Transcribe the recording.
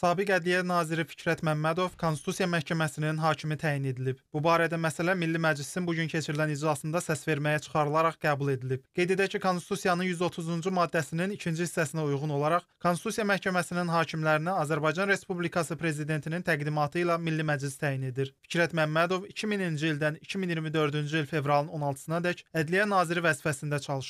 Sabiq Ədliyyə Naziri Fikrət Məmmədov Konstitusiya Məhkəməsinin hakimi təyin edilib. Bu barədə məsələ Milli Məclisin bugün keçirilən iclasında səs verməyə çıxarılaraq qəbul edilib. Qeyd edək ki, Konstitusiyanın 130-cu maddəsinin 2-ci hissəsinə uyğun olaraq Konstitusiya Məhkəməsinin hakimlərinə Azərbaycan Respublikası prezidentinin təqdimatı ilə Milli Məclis təyin edir. Fikrət Məmmədov 2000-ci ildən 2024-cü il fevralın 16-sınadək Ədliyyə Naziri vəzifəsində çalışıb.